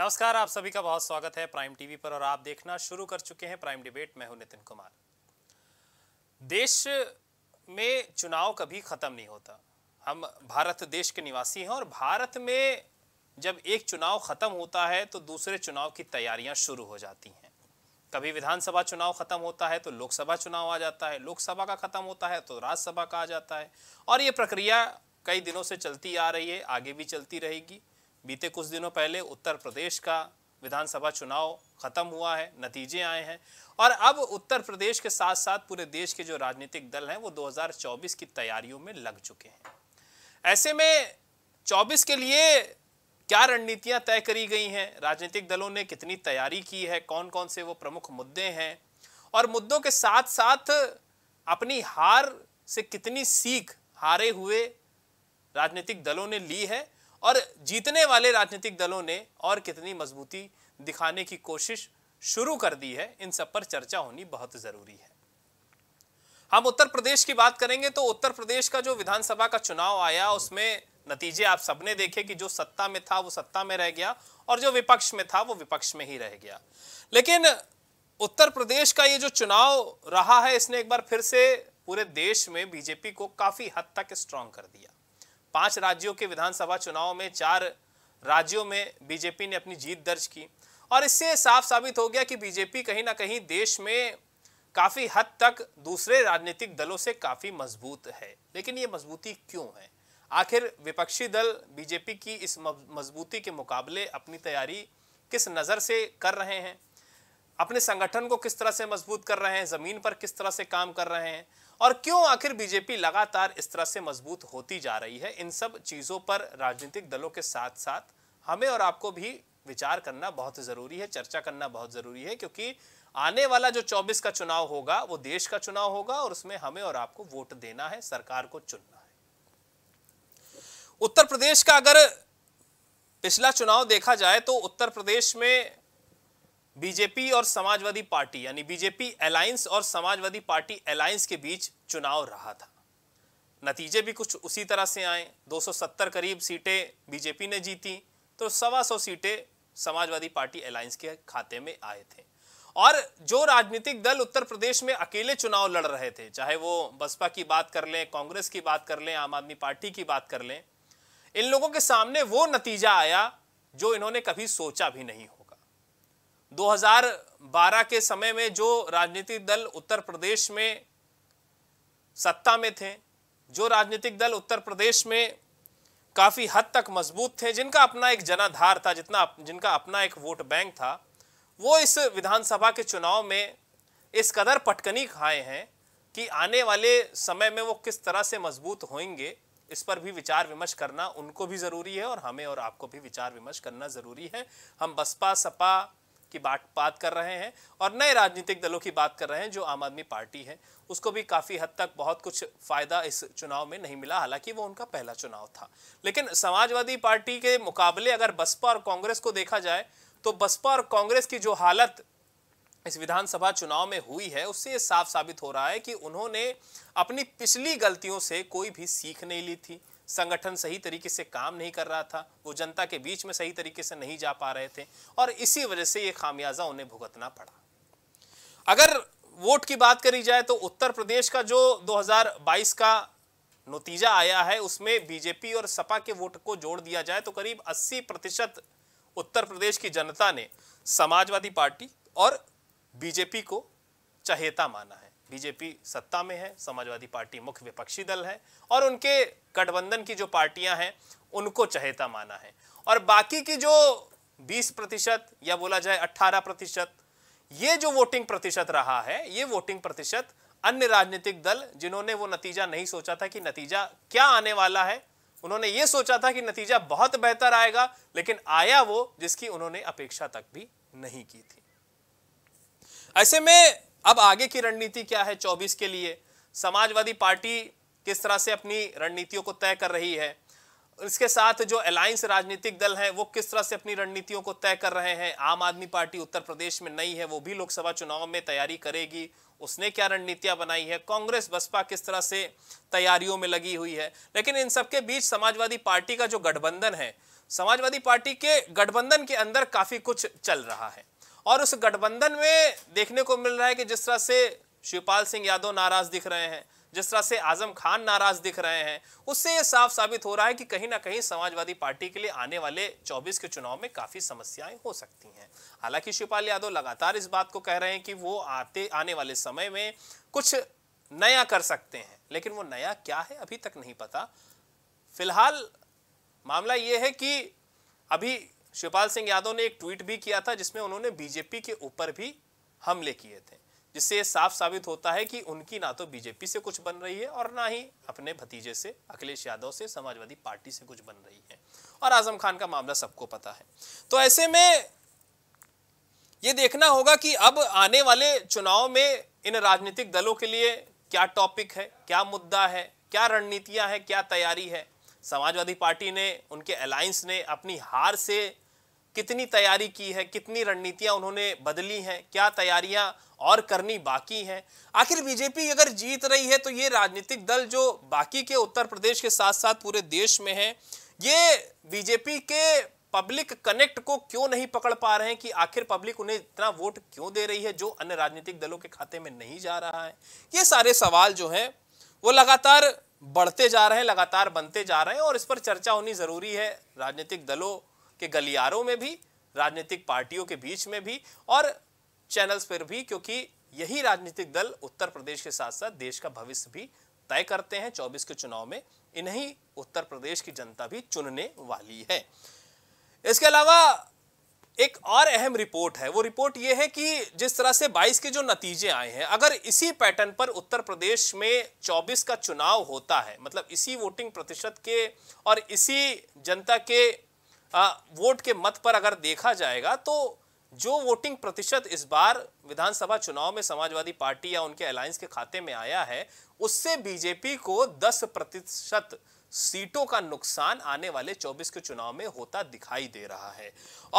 नमस्कार आप सभी का बहुत स्वागत है प्राइम टीवी पर और आप देखना शुरू कर चुके हैं प्राइम डिबेट मैं हूं नितिन कुमार देश में चुनाव कभी खत्म नहीं होता हम भारत देश के निवासी हैं और भारत में जब एक चुनाव खत्म होता है तो दूसरे चुनाव की तैयारियां शुरू हो जाती हैं कभी विधानसभा चुनाव खत्म होता है तो लोकसभा चुनाव आ जाता है लोकसभा का खत्म होता है तो राज्यसभा का आ जाता है और ये प्रक्रिया कई दिनों से चलती आ रही है आगे भी चलती रहेगी बीते कुछ दिनों पहले उत्तर प्रदेश का विधानसभा चुनाव खत्म हुआ है नतीजे आए हैं और अब उत्तर प्रदेश के साथ साथ पूरे देश के जो राजनीतिक दल हैं वो 2024 की तैयारियों में लग चुके हैं ऐसे में 24 के लिए क्या रणनीतियां तय करी गई हैं राजनीतिक दलों ने कितनी तैयारी की है कौन कौन से वो प्रमुख मुद्दे हैं और मुद्दों के साथ साथ अपनी हार से कितनी सीख हारे हुए राजनीतिक दलों ने ली है और जीतने वाले राजनीतिक दलों ने और कितनी मजबूती दिखाने की कोशिश शुरू कर दी है इन सब पर चर्चा होनी बहुत ज़रूरी है हम उत्तर प्रदेश की बात करेंगे तो उत्तर प्रदेश का जो विधानसभा का चुनाव आया उसमें नतीजे आप सबने देखे कि जो सत्ता में था वो सत्ता में रह गया और जो विपक्ष में था वो विपक्ष में ही रह गया लेकिन उत्तर प्रदेश का ये जो चुनाव रहा है इसने एक बार फिर से पूरे देश में बीजेपी को काफ़ी हद तक स्ट्रांग कर दिया पांच राज्यों के विधानसभा चुनाव में चार राज्यों में बीजेपी ने अपनी जीत दर्ज की और इससे साफ साबित हो गया कि बीजेपी कहीं ना कहीं देश में काफ़ी हद तक दूसरे राजनीतिक दलों से काफ़ी मजबूत है लेकिन ये मजबूती क्यों है आखिर विपक्षी दल बीजेपी की इस मजबूती के मुकाबले अपनी तैयारी किस नज़र से कर रहे हैं अपने संगठन को किस तरह से मजबूत कर रहे हैं जमीन पर किस तरह से काम कर रहे हैं और क्यों आखिर बीजेपी लगातार इस तरह से मजबूत होती जा रही है इन सब चीज़ों पर राजनीतिक दलों के साथ साथ हमें और आपको भी विचार करना बहुत ज़रूरी है चर्चा करना बहुत ज़रूरी है क्योंकि आने वाला जो 24 का चुनाव होगा वो देश का चुनाव होगा और उसमें हमें और आपको वोट देना है सरकार को चुनना है उत्तर प्रदेश का अगर पिछला चुनाव देखा जाए तो उत्तर प्रदेश में बीजेपी और समाजवादी पार्टी यानी बीजेपी अलायंस और समाजवादी पार्टी अलायंस के बीच चुनाव रहा था नतीजे भी कुछ उसी तरह से आए 270 करीब सीटें बीजेपी ने जीती तो सवा सौ सीटें समाजवादी पार्टी अलायंस के खाते में आए थे और जो राजनीतिक दल उत्तर प्रदेश में अकेले चुनाव लड़ रहे थे चाहे वो बसपा की बात कर लें कांग्रेस की बात कर लें आम आदमी पार्टी की बात कर लें इन लोगों के सामने वो नतीजा आया जो इन्होंने कभी सोचा भी नहीं हो 2012 के समय में जो राजनीतिक दल उत्तर प्रदेश में सत्ता में थे जो राजनीतिक दल उत्तर प्रदेश में काफ़ी हद तक मजबूत थे जिनका अपना एक जनाधार था जितना जिनका अपना एक वोट बैंक था वो इस विधानसभा के चुनाव में इस कदर पटकनी खाए हैं कि आने वाले समय में वो किस तरह से मजबूत होंगे इस पर भी विचार विमर्श करना उनको भी ज़रूरी है और हमें और आपको भी विचार विमर्श करना ज़रूरी है हम बसपा सपा की बात बात कर रहे हैं और नए राजनीतिक दलों की बात कर रहे हैं जो आम आदमी पार्टी है उसको भी काफ़ी हद तक बहुत कुछ फ़ायदा इस चुनाव में नहीं मिला हालांकि वो उनका पहला चुनाव था लेकिन समाजवादी पार्टी के मुकाबले अगर बसपा और कांग्रेस को देखा जाए तो बसपा और कांग्रेस की जो हालत इस विधानसभा चुनाव में हुई है उससे ये साफ साबित हो रहा है कि उन्होंने अपनी पिछली गलतियों से कोई भी सीख नहीं ली थी संगठन सही तरीके से काम नहीं कर रहा था वो जनता के बीच में सही तरीके से नहीं जा पा रहे थे और इसी वजह से ये खामियाजा उन्हें भुगतना पड़ा अगर वोट की बात करी जाए तो उत्तर प्रदेश का जो 2022 का नतीजा आया है उसमें बीजेपी और सपा के वोट को जोड़ दिया जाए तो करीब 80 प्रतिशत उत्तर प्रदेश की जनता ने समाजवादी पार्टी और बीजेपी को चहेता माना है बीजेपी सत्ता में है समाजवादी पार्टी मुख्य विपक्षी दल है और उनके गठबंधन की जो पार्टियां हैं उनको चहेता माना है और बाकी की जो 20 प्रतिशत या बोला जाए 18 प्रतिशत ये जो वोटिंग प्रतिशत रहा है ये वोटिंग प्रतिशत अन्य राजनीतिक दल जिन्होंने वो नतीजा नहीं सोचा था कि नतीजा क्या आने वाला है उन्होंने ये सोचा था कि नतीजा बहुत बेहतर आएगा लेकिन आया वो जिसकी उन्होंने अपेक्षा तक भी नहीं की थी ऐसे में अब आगे की रणनीति क्या है चौबीस के लिए समाजवादी पार्टी किस तरह से अपनी रणनीतियों को तय कर रही है इसके साथ जो अलायंस राजनीतिक दल हैं वो किस तरह से अपनी रणनीतियों को तय कर रहे हैं आम आदमी पार्टी उत्तर प्रदेश में नई है वो भी लोकसभा चुनाव में तैयारी करेगी उसने क्या रणनीतियां बनाई है कांग्रेस बसपा किस तरह से तैयारियों में लगी हुई है लेकिन इन सबके बीच समाजवादी पार्टी का जो गठबंधन है समाजवादी पार्टी के गठबंधन के अंदर काफ़ी कुछ चल रहा है और उस गठबंधन में देखने को मिल रहा है कि जिस तरह से शिवपाल सिंह यादव नाराज दिख रहे हैं जिस तरह से आजम खान नाराज दिख रहे हैं उससे ये साफ साबित हो रहा है कि कहीं ना कहीं समाजवादी पार्टी के लिए आने वाले 24 के चुनाव में काफ़ी समस्याएं हो सकती हैं हालांकि शिवपाल यादव लगातार इस बात को कह रहे हैं कि वो आते आने वाले समय में कुछ नया कर सकते हैं लेकिन वो नया क्या है अभी तक नहीं पता फिलहाल मामला ये है कि अभी शिवपाल सिंह यादव ने एक ट्वीट भी किया था जिसमें उन्होंने बीजेपी के ऊपर भी हमले किए थे जिससे ये साफ साबित होता है कि उनकी ना तो बीजेपी से कुछ बन रही है और ना ही अपने भतीजे से अखिलेश यादव से समाजवादी पार्टी से कुछ बन रही है और आजम खान का मामला सबको पता है तो ऐसे में ये देखना होगा कि अब आने वाले चुनाव में इन राजनीतिक दलों के लिए क्या टॉपिक है क्या मुद्दा है क्या रणनीतियां हैं क्या तैयारी है समाजवादी पार्टी ने उनके अलायंस ने अपनी हार से कितनी तैयारी की है कितनी रणनीतियां उन्होंने बदली हैं क्या तैयारियां और करनी बाकी हैं आखिर बीजेपी अगर जीत रही है तो ये राजनीतिक दल जो बाकी के उत्तर प्रदेश के साथ साथ पूरे देश में है ये बीजेपी के पब्लिक कनेक्ट को क्यों नहीं पकड़ पा रहे हैं कि आखिर पब्लिक उन्हें इतना वोट क्यों दे रही है जो अन्य राजनीतिक दलों के खाते में नहीं जा रहा है ये सारे सवाल जो हैं वो लगातार बढ़ते जा रहे हैं लगातार बनते जा रहे हैं और इस पर चर्चा होनी ज़रूरी है राजनीतिक दलों के गलियारों में भी राजनीतिक पार्टियों के बीच में भी और चैनल्स पर भी क्योंकि यही राजनीतिक दल उत्तर प्रदेश के साथ साथ देश का भविष्य भी तय करते हैं 24 के चुनाव में इन्हीं उत्तर प्रदेश की जनता भी चुनने वाली है इसके अलावा एक और अहम रिपोर्ट है वो रिपोर्ट ये है कि जिस तरह से 22 के जो नतीजे आए हैं अगर इसी पैटर्न पर उत्तर प्रदेश में 24 का चुनाव होता है मतलब इसी वोटिंग प्रतिशत के और इसी जनता के आ, वोट के मत पर अगर देखा जाएगा तो जो वोटिंग प्रतिशत इस बार विधानसभा चुनाव में समाजवादी पार्टी या उनके अलायंस के खाते में आया है उससे बीजेपी को दस प्रतिशत सीटों का नुकसान आने वाले 24 के चुनाव में होता दिखाई दे रहा है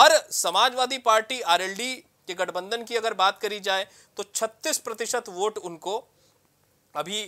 और समाजवादी पार्टी आरएलडी के गठबंधन की अगर बात करी जाए तो 36 प्रतिशत वोट उनको अभी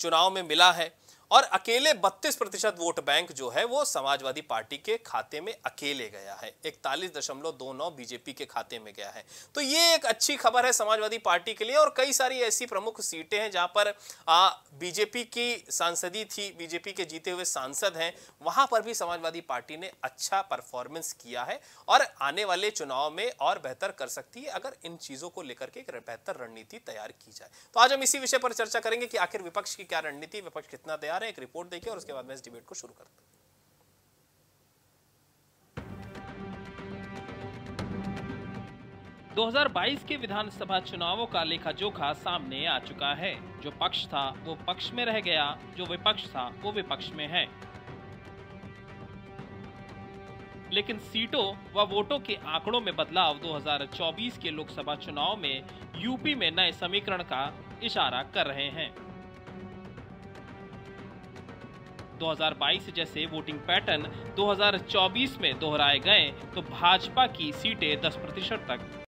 चुनाव में मिला है और अकेले 32 प्रतिशत वोट बैंक जो है वो समाजवादी पार्टी के खाते में अकेले गया है इकतालीस दशमलव दो नौ बीजेपी के खाते में गया है तो ये एक अच्छी खबर है समाजवादी पार्टी के लिए और कई सारी ऐसी प्रमुख सीटें हैं जहां पर आ, बीजेपी की सांसदी थी बीजेपी के जीते हुए सांसद हैं वहां पर भी समाजवादी पार्टी ने अच्छा परफॉर्मेंस किया है और आने वाले चुनाव में और बेहतर कर सकती है अगर इन चीज़ों को लेकर के एक बेहतर रणनीति तैयार की जाए तो आज हम इसी विषय पर चर्चा करेंगे कि आखिर विपक्ष की क्या रणनीति विपक्ष कितना तैयार जा रहे हैं एक रिपोर्ट देखिए और उसके बाद मैं इस डिबेट को शुरू करता हूँ दो के विधानसभा चुनावों का लेखा जोखा सामने आ चुका है जो पक्ष था वो पक्ष में रह गया जो विपक्ष था वो विपक्ष में है लेकिन सीटों व वोटों के आंकड़ों में बदलाव 2024 के लोकसभा चुनाव में यूपी में नए समीकरण का इशारा कर रहे हैं 2022 जैसे वोटिंग पैटर्न 2024 में दोहराए गए तो भाजपा की सीटें 10 प्रतिशत तक